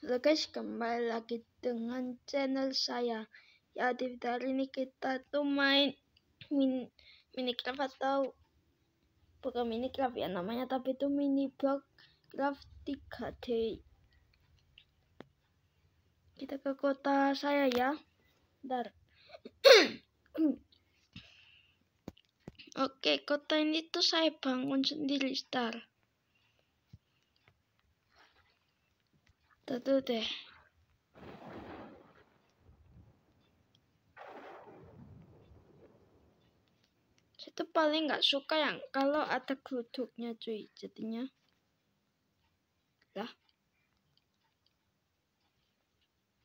Halo guys, kembali lagi dengan channel saya. Ya, di video hari ini kita tuh main min Minecraft atau bukan Minecraft ya namanya, tapi itu mini block craft 3D. Kita ke kota saya ya. Bentar. Oke, kota ini tuh saya bangun sendiri, Star. Tar deh. itu paling nggak suka yang kalau ada geluduknya cuy. Jadinya. Lah.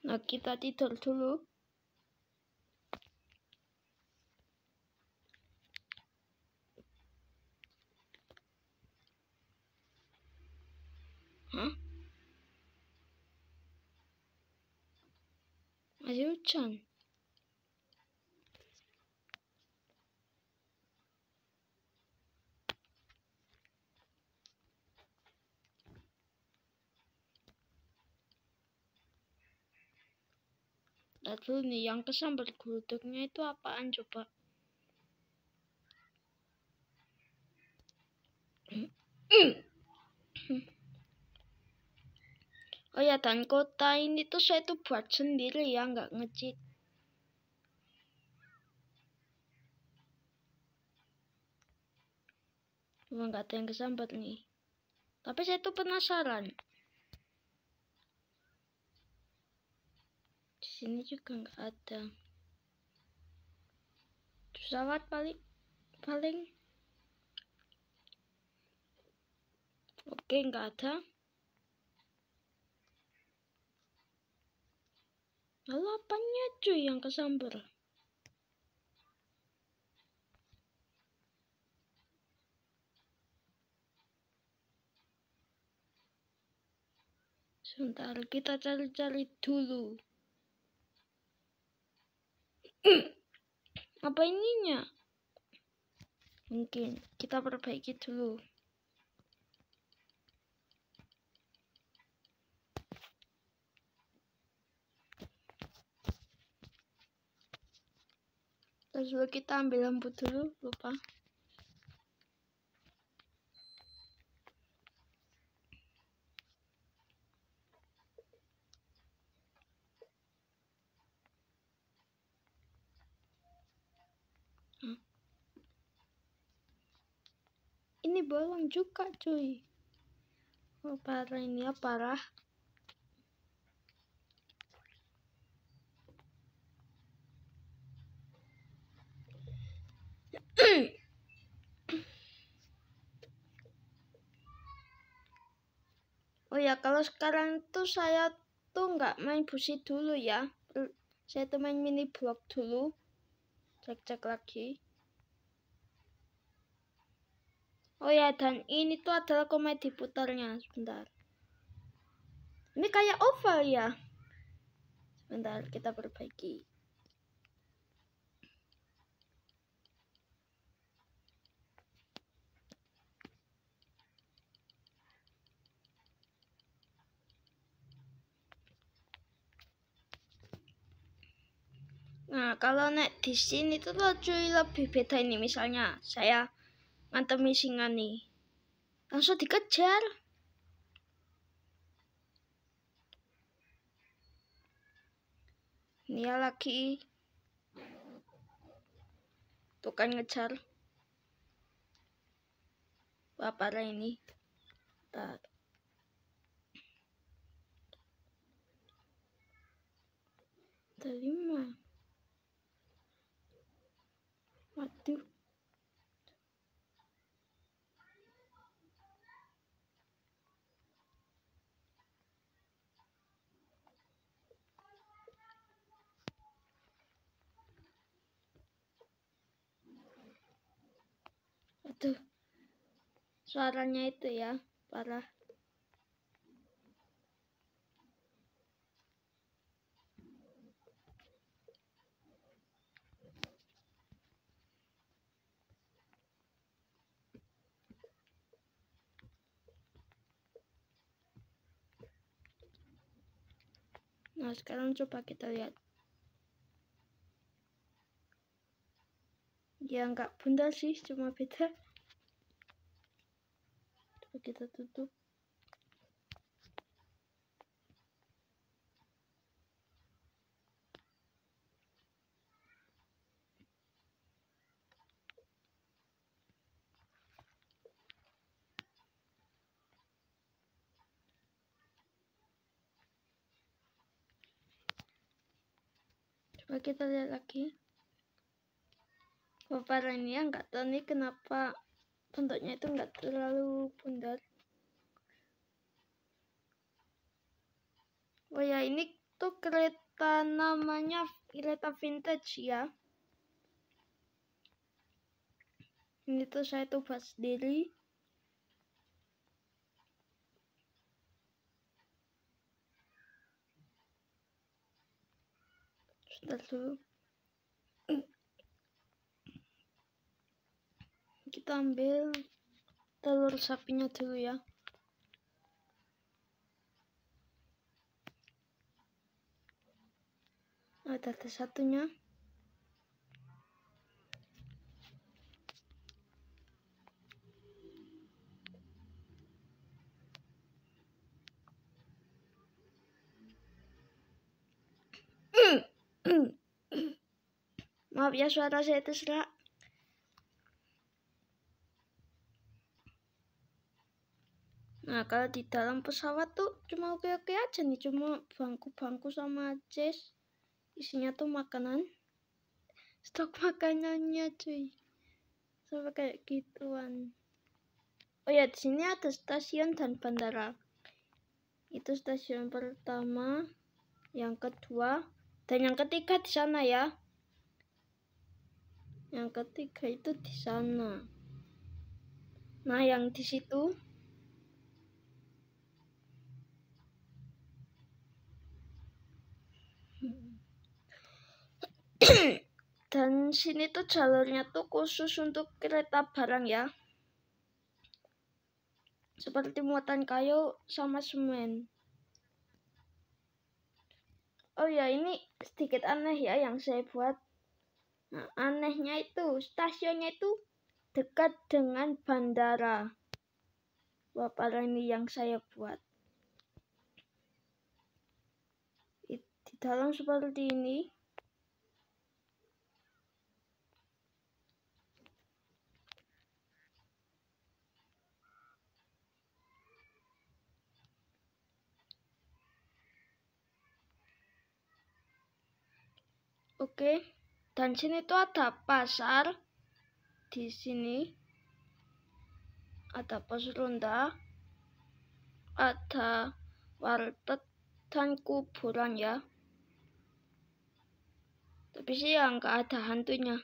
Nah kita tidur dulu. Aziuchan. Lalu nih yang kesambar gulungnya itu apaan coba? dan kota ini tuh saya tuh buat sendiri ya nggak ngecit cuma nggak ada yang kesambat nih tapi saya tuh penasaran di sini juga nggak ada pesawat paling paling oke nggak ada Lalu apanya cuy yang kesambar? Sebentar, kita cari-cari dulu. Apa ininya? Mungkin kita perbaiki dulu. terus dulu kita ambil lampu dulu lupa ini bolong juga cuy oh, parah ini ya parah Oh ya, kalau sekarang tuh saya tuh nggak main busi dulu ya. Saya tuh main mini blok dulu. Cek-cek lagi. Oh ya, dan ini tuh adalah komedi putarnya. Sebentar. Ini kayak oval ya. Sebentar, kita perbaiki. Nah, kalau nek di sini tuh cuy lebih beda ini misalnya saya ngantemi singa nih. Langsung dikejar. Ini ya lagi. tukang ngejar ngejar. Bapak ini. Bentar. Terima kasih. Waduh. Aduh. Suaranya itu ya, parah. Nah, sekarang coba kita lihat. Ya, nggak bundar sih, cuma beda. Coba kita tutup. coba kita lihat lagi ini yang nggak tahu nih kenapa bentuknya itu nggak terlalu bundar oh ya ini tuh kereta namanya kereta vintage ya ini tuh saya tuh pas sendiri lalu kita ambil telur sapinya dulu ya ada satunya maaf ya suara saya itu serak Nah, kalau di dalam pesawat tuh cuma oke-oke aja nih, cuma bangku-bangku sama chest. Isinya tuh makanan. Stok makanannya, cuy. Sampai kayak gituan. Oh ya, di sini ada stasiun dan bandara. Itu stasiun pertama, yang kedua, dan yang ketiga di sana ya. Yang ketiga itu di sana. Nah, yang di situ dan sini tuh jalurnya tuh khusus untuk kereta barang ya seperti muatan kayu sama semen oh ya ini sedikit aneh ya yang saya buat Nah, anehnya itu stasiunnya itu dekat dengan bandara. Wapara ini yang saya buat. Di dalam seperti ini. Oke. Okay. Dan sini tuh ada pasar. Di sini ada pos ronda, ada warteg dan kuburan ya. Tapi sih yang gak ada hantunya.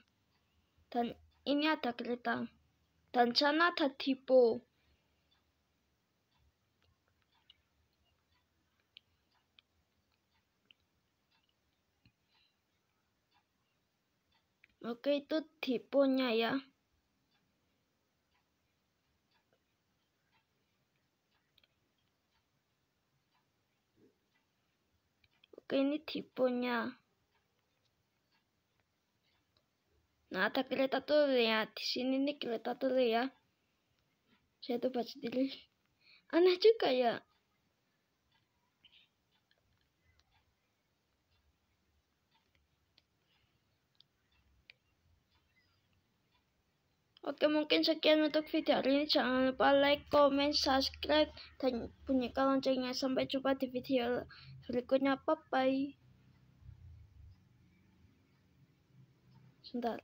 Dan ini ada kereta. Dan sana ada tipu. Oke, itu tipenya ya. Oke, ini tipenya. Nah, ada kereta tuh ya. Di sini nih kereta tuh ya. Saya tuh baca diri. Aneh juga ya. Oke mungkin sekian untuk video hari ini jangan lupa like, comment, subscribe dan bunyikan loncengnya sampai jumpa di video berikutnya bye bye sebentar